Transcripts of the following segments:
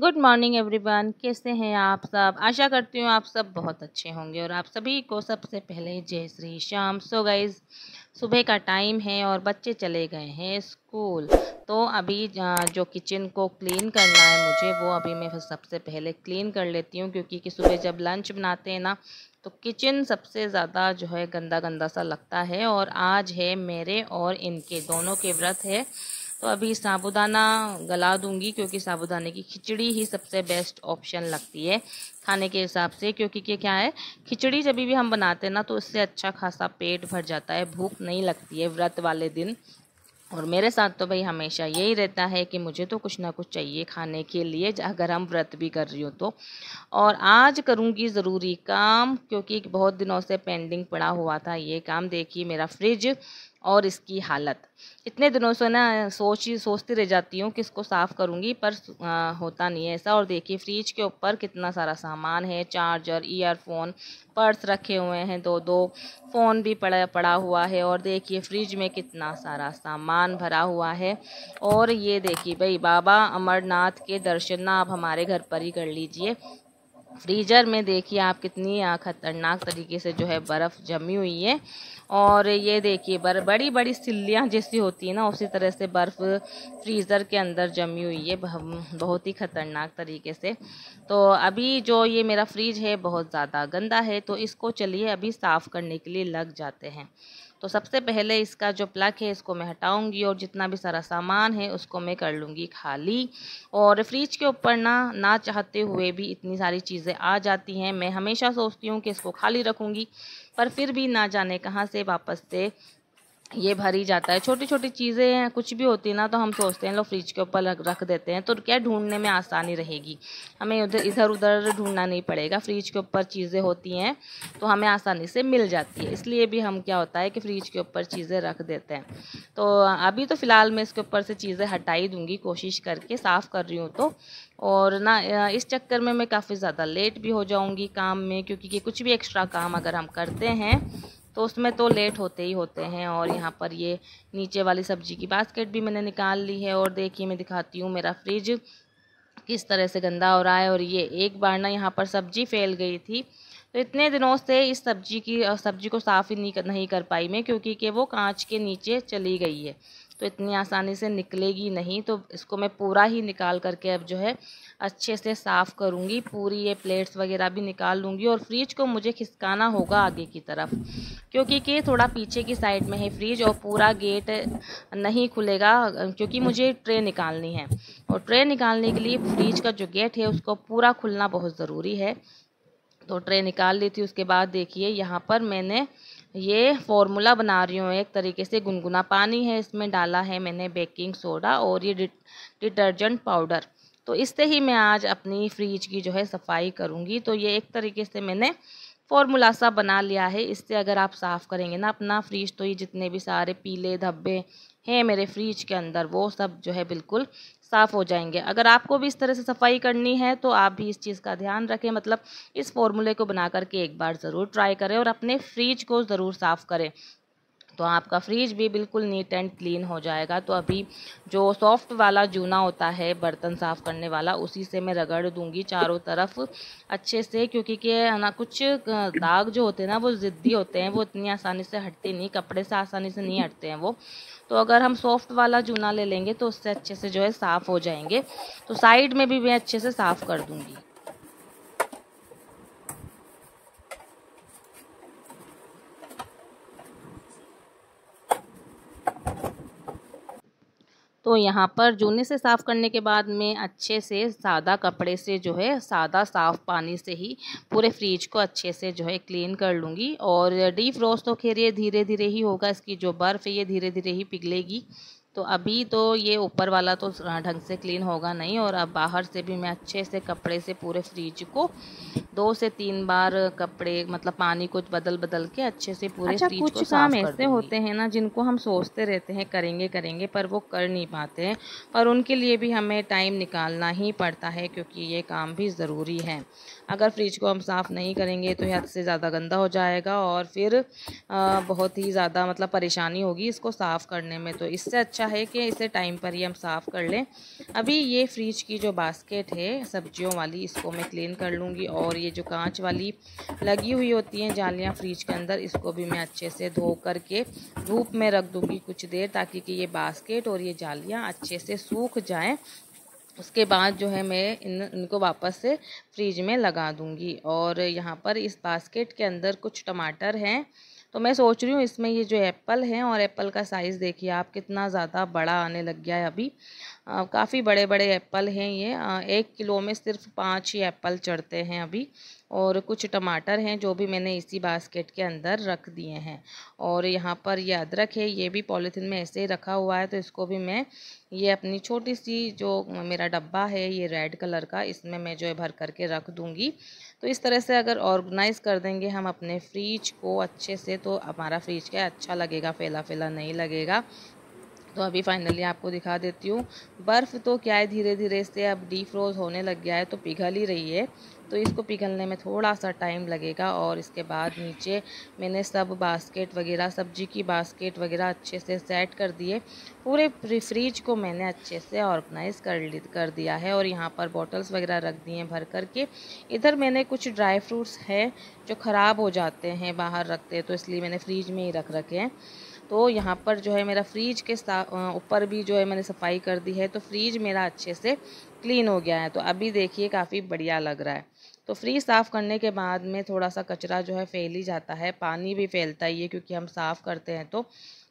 good morning everyone कैसे हैं आप सब आशा करती हूँ आप सब बहुत अच्छे होंगे और आप सभी को सबसे पहले जय श्री श्याम सो गाइज सुबह का टाइम है और बच्चे चले गए हैं स्कूल तो अभी जो किचन को क्लीन करना है मुझे वो अभी मैं सबसे पहले क्लीन कर लेती हूँ क्योंकि कि सुबह जब लंच बनाते हैं ना तो किचन सबसे ज़्यादा जो है गंदा गंदा सा लगता है और आज है मेरे और इनके दोनों के व्रत है तो अभी साबुदाना गला दूंगी क्योंकि साबुदाने की खिचड़ी ही सबसे बेस्ट ऑप्शन लगती है खाने के हिसाब से क्योंकि क्या क्या है खिचड़ी जब भी हम बनाते हैं ना तो उससे अच्छा खासा पेट भर जाता है भूख नहीं लगती है व्रत वाले दिन और मेरे साथ तो भाई हमेशा यही रहता है कि मुझे तो कुछ ना कुछ चाहिए खाने के लिए अगर हम व्रत भी कर रही हो तो और आज करूँगी ज़रूरी काम क्योंकि बहुत दिनों से पेंडिंग पड़ा हुआ था ये काम देखिए मेरा फ्रिज और इसकी हालत इतने दिनों से ना सोच ही सोचती रह जाती हूँ कि इसको साफ़ करूँगी पर आ, होता नहीं है ऐसा और देखिए फ्रिज के ऊपर कितना सारा सामान है चार्जर ईयरफोन पर्स रखे हुए हैं दो दो फ़ोन भी पड़ा पड़ा हुआ है और देखिए फ्रिज में कितना सारा सामान भरा हुआ है और ये देखिए भाई बाबा अमरनाथ के दर्शन ना आप हमारे घर पर ही कर लीजिए फ्रीजर में देखिए आप कितनी ख़तरनाक तरीके से जो है बर्फ़ जमी हुई है और ये देखिए बर बड़ी बड़ी सिल्लियाँ जैसी होती है ना उसी तरह से बर्फ़ फ्रीज़र के अंदर जमी हुई है बहुत ही ख़तरनाक तरीके से तो अभी जो ये मेरा फ्रिज है बहुत ज़्यादा गंदा है तो इसको चलिए अभी साफ़ करने के लिए लग जाते हैं तो सबसे पहले इसका जो प्लग है इसको मैं हटाऊंगी और जितना भी सारा सामान है उसको मैं कर लूँगी खाली और फ्रिज के ऊपर ना ना चाहते हुए भी इतनी सारी चीज़ें आ जाती हैं मैं हमेशा सोचती हूँ कि इसको खाली रखूँगी पर फिर भी ना जाने कहाँ से वापस से ये भरी जाता है छोटी छोटी चीज़ें हैं कुछ भी होती है ना तो हम सोचते हैं लो फ्रिज के ऊपर रख देते हैं तो क्या ढूंढने में आसानी रहेगी हमें उधर इधर उधर ढूंढना नहीं पड़ेगा फ्रिज के ऊपर चीज़ें होती हैं तो हमें आसानी से मिल जाती है इसलिए भी हम क्या होता है कि फ्रिज के ऊपर चीज़ें रख देते हैं तो अभी तो फ़िलहाल मैं इसके ऊपर से चीज़ें हटाई दूँगी कोशिश करके साफ़ कर रही हूँ तो और ना इस चक्कर में मैं काफ़ी ज़्यादा लेट भी हो जाऊँगी काम में क्योंकि कुछ भी एक्स्ट्रा काम अगर हम करते हैं तो उसमें तो लेट होते ही होते हैं और यहाँ पर ये नीचे वाली सब्जी की बास्केट भी मैंने निकाल ली है और देखिए मैं दिखाती हूँ मेरा फ्रिज किस तरह से गंदा हो रहा है और ये एक बार ना यहाँ पर सब्जी फैल गई थी तो इतने दिनों से इस सब्जी की सब्जी को साफ़ ही नहीं कर, नहीं कर पाई मैं क्योंकि कि वो कांच के नीचे चली गई है तो इतनी आसानी से निकलेगी नहीं तो इसको मैं पूरा ही निकाल करके अब जो है अच्छे से साफ़ करूँगी पूरी ये प्लेट्स वगैरह भी निकाल लूँगी और फ्रिज को मुझे खिसकाना होगा आगे की तरफ क्योंकि कि थोड़ा पीछे की साइड में है फ्रिज और पूरा गेट नहीं खुलेगा क्योंकि मुझे ट्रे निकालनी है और ट्रे निकालने के लिए फ्रिज का जो गेट है उसको पूरा खुलना बहुत ज़रूरी है तो ट्रे निकाल ली थी उसके बाद देखिए यहाँ पर मैंने ये फॉर्मूला बना रही हूँ एक तरीके से गुनगुना पानी है इसमें डाला है मैंने बेकिंग सोडा और ये डिटर्जेंट पाउडर तो इससे ही मैं आज अपनी फ्रिज की जो है सफाई करूँगी तो ये एक तरीके से मैंने फॉर्मूला सा बना लिया है इससे अगर आप साफ़ करेंगे ना अपना फ्रिज तो ये जितने भी सारे पीले धब्बे हैं मेरे फ्रिज के अंदर वो सब जो है बिल्कुल साफ़ हो जाएंगे अगर आपको भी इस तरह से सफाई करनी है तो आप भी इस चीज़ का ध्यान रखें मतलब इस फॉर्मूले को बना करके एक बार ज़रूर ट्राई करें और अपने फ्रिज को ज़रूर साफ़ करें तो आपका फ्रिज भी बिल्कुल नीट एंड क्लीन हो जाएगा तो अभी जो सॉफ्ट वाला जूना होता है बर्तन साफ़ करने वाला उसी से मैं रगड़ दूंगी चारों तरफ अच्छे से क्योंकि के ना कुछ दाग जो होते हैं ना वो ज़िद्दी होते हैं वो इतनी आसानी से हटते नहीं कपड़े से आसानी से नहीं हटते हैं वो तो अगर हम सॉफ्ट वाला जूना ले लेंगे तो उससे अच्छे से जो है साफ़ हो जाएंगे तो साइड में भी मैं अच्छे से साफ़ कर दूँगी तो यहाँ पर जूने से साफ़ करने के बाद में अच्छे से सादा कपड़े से जो है सादा साफ़ पानी से ही पूरे फ्रिज को अच्छे से जो है क्लीन कर लूँगी और डीप रोस्ट तो खैर ये धीरे धीरे ही होगा इसकी जो बर्फ़ है ये धीरे धीरे ही पिघलेगी तो अभी तो ये ऊपर वाला तो ढंग से क्लीन होगा नहीं और अब बाहर से भी मैं अच्छे से कपड़े से पूरे फ्रिज को दो से तीन बार कपड़े मतलब पानी को बदल बदल के अच्छे से पूरे अच्छा, फ्रिज कुछ को काम ऐसे होते हैं ना जिनको हम सोचते रहते हैं करेंगे करेंगे पर वो कर नहीं पाते हैं पर उनके लिए भी हमें टाइम निकालना ही पड़ता है क्योंकि ये काम भी ज़रूरी है अगर फ्रिज को हम साफ़ नहीं करेंगे तो हद से ज़्यादा गंदा हो जाएगा और फिर बहुत ही ज़्यादा मतलब परेशानी होगी इसको साफ़ करने में तो इससे अच्छा अच्छा है कि इसे टाइम पर ही हम साफ़ कर लें अभी ये फ्रिज की जो बास्केट है सब्जियों वाली इसको मैं क्लीन कर लूँगी और ये जो कांच वाली लगी हुई होती हैं जालियाँ फ्रिज के अंदर इसको भी मैं अच्छे से धो कर के धूप में रख दूँगी कुछ देर ताकि कि ये बास्केट और ये जालियाँ अच्छे से सूख जाएँ उसके बाद जो है मैं इन इनको वापस से फ्रिज में लगा दूंगी और यहाँ पर इस बास्केट के अंदर कुछ टमाटर हैं तो मैं सोच रही हूँ इसमें ये जो एप्पल हैं और एप्पल का साइज़ देखिए आप कितना ज़्यादा बड़ा आने लग गया है अभी काफ़ी बड़े बड़े एप्पल हैं ये आ, एक किलो में सिर्फ पाँच ही एप्पल चढ़ते हैं अभी और कुछ टमाटर हैं जो भी मैंने इसी बास्केट के अंदर रख दिए हैं और यहाँ पर ये अदरक है ये भी पॉलीथीन में ऐसे ही रखा हुआ है तो इसको भी मैं ये अपनी छोटी सी जो मेरा डब्बा है ये रेड कलर का इसमें मैं जो है भर करके रख दूँगी तो इस तरह से अगर ऑर्गेनाइज़ कर देंगे हम अपने फ्रिज को अच्छे से तो हमारा फ्रिज क्या अच्छा लगेगा फैला फैला नहीं लगेगा तो अभी फाइनली आपको दिखा देती हूँ बर्फ़ तो क्या है धीरे धीरे इससे अब डी होने लग गया है तो पिघल ही रही है तो इसको पिघलने में थोड़ा सा टाइम लगेगा और इसके बाद नीचे मैंने सब बास्केट वगैरह सब्जी की बास्केट वगैरह अच्छे से सेट कर दिए पूरे फ्रिज को मैंने अच्छे से ऑर्गेनाइज़ कर कर दिया है और यहाँ पर बॉटल्स वगैरह रख दिए भर कर के इधर मैंने कुछ ड्राई फ्रूट्स हैं जो ख़राब हो जाते हैं बाहर रखते हैं तो इसलिए मैंने फ्रिज में ही रख रखे हैं तो यहाँ पर जो है मेरा फ्रिज के ऊपर भी जो है मैंने सफाई कर दी है तो फ्रिज मेरा अच्छे से क्लीन हो गया है तो अभी देखिए काफ़ी बढ़िया लग रहा है तो फ्रिज साफ़ करने के बाद में थोड़ा सा कचरा जो है फैल ही जाता है पानी भी फैलता ही है क्योंकि हम साफ़ करते हैं तो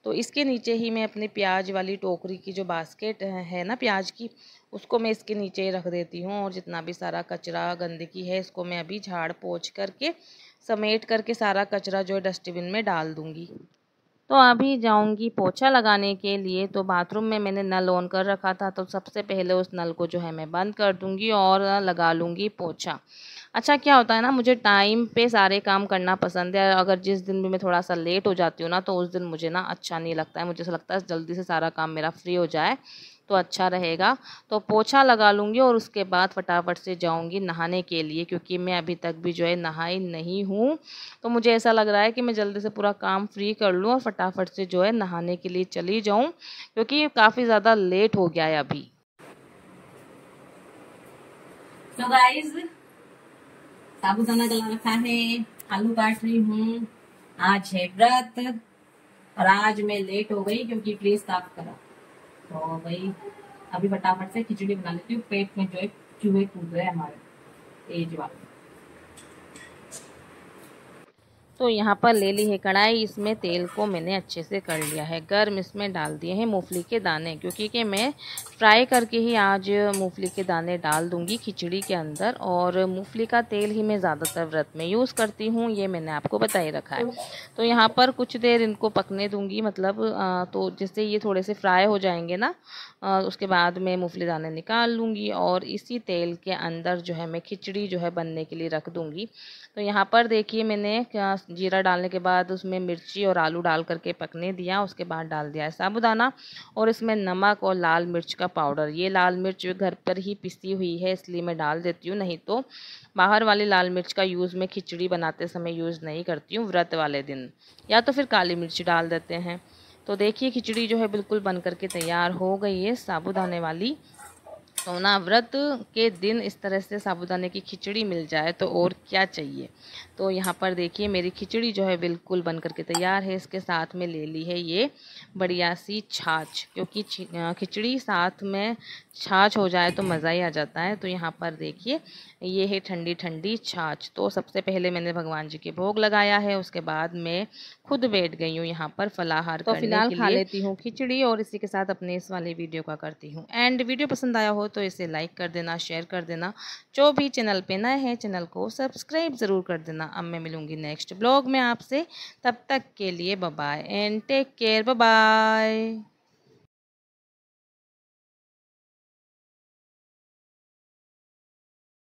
तो इसके नीचे ही मैं अपने प्याज वाली टोकरी की जो बास्केट है ना प्याज की उसको मैं इसके नीचे ही रख देती हूँ और जितना भी सारा कचरा गंदगी है इसको मैं अभी झाड़ पोछ करके समेट करके सारा कचरा जो है डस्टबिन में डाल दूँगी तो अभी जाऊंगी पोछा लगाने के लिए तो बाथरूम में मैंने नल ऑन कर रखा था तो सबसे पहले उस नल को जो है मैं बंद कर दूंगी और लगा लूँगी पोछा अच्छा क्या होता है ना मुझे टाइम पे सारे काम करना पसंद है अगर जिस दिन भी मैं थोड़ा सा लेट हो जाती हूँ ना तो उस दिन मुझे ना अच्छा नहीं लगता है मुझे ऐसा लगता है जल्दी से सारा काम मेरा फ्री हो जाए तो अच्छा रहेगा तो पोछा लगा लूँगी और उसके बाद फटाफट से जाऊँगी नहाने के लिए क्योंकि मैं अभी तक भी जो है नहाई नहीं हूँ तो मुझे ऐसा लग रहा है कि मैं जल्दी से पूरा काम फ्री कर लूँ और फटाफट से जो है नहाने के लिए चली जाऊँ क्योंकि काफ़ी ज़्यादा लेट हो गया है अभी तो साबुदाना गला रखा है आलू काट रही हूँ आज है व्रत और आज मैं लेट हो गई क्योंकि प्लीज साफ करा तो भाई अभी फटाफट से खिचड़ी बना लेती हूँ पेट में जो है चूहे कूद रहे हैं हमारे एज वाले तो यहाँ पर ले ली है कढ़ाई इसमें तेल को मैंने अच्छे से कर लिया है गर्म इसमें डाल दिए हैं मूंगफली के दाने क्योंकि कि मैं फ्राई करके ही आज मूंगफली के दाने डाल दूँगी खिचड़ी के अंदर और मूंगफली का तेल ही मैं ज़्यादातर व्रत में यूज़ करती हूँ ये मैंने आपको बता ही रखा है तो यहाँ पर कुछ देर इनको पकने दूँगी मतलब आ, तो जिससे ये थोड़े से फ्राई हो जाएंगे ना आ, उसके बाद मैं मूँगफली दाने निकाल लूँगी और इसी तेल के अंदर जो है मैं खिचड़ी जो है बनने के लिए रख दूँगी तो यहाँ पर देखिए मैंने जीरा डालने के बाद उसमें मिर्ची और आलू डाल करके पकने दिया उसके बाद डाल दिया है साबुदाना और इसमें नमक और लाल मिर्च का पाउडर ये लाल मिर्च घर पर ही पिसी हुई है इसलिए मैं डाल देती हूँ नहीं तो बाहर वाली लाल मिर्च का यूज़ मैं खिचड़ी बनाते समय यूज़ नहीं करती हूँ व्रत वाले दिन या तो फिर काली मिर्च डाल देते हैं तो देखिए खिचड़ी जो है बिल्कुल बन करके तैयार हो गई है साबुदाने वाली सोना व्रत के दिन इस तरह से साबुदाने की खिचड़ी मिल जाए तो और क्या चाहिए तो यहाँ पर देखिए मेरी खिचड़ी जो है बिल्कुल बन करके तैयार है इसके साथ में ले ली है ये बढ़िया सी छाछ क्योंकि खिचड़ी साथ में छाछ हो जाए तो मज़ा ही आ जाता है तो यहाँ पर देखिए ये है ठंडी ठंडी छाछ तो सबसे पहले मैंने भगवान जी के भोग लगाया है उसके बाद मैं खुद बैठ गई हूँ यहाँ पर फलाहार तो फिलहाल खा लेती हूँ खिचड़ी और इसी के साथ अपने इस वाले वीडियो का करती हूँ एंड वीडियो पसंद आया हो तो तो इसे लाइक कर देना शेयर कर देना जो भी चैनल पे नए हैं चैनल को सब्सक्राइब ज़रूर कर देना अब मैं मिलूँगी नेक्स्ट ब्लॉग में आपसे तब तक के लिए bye and take care bye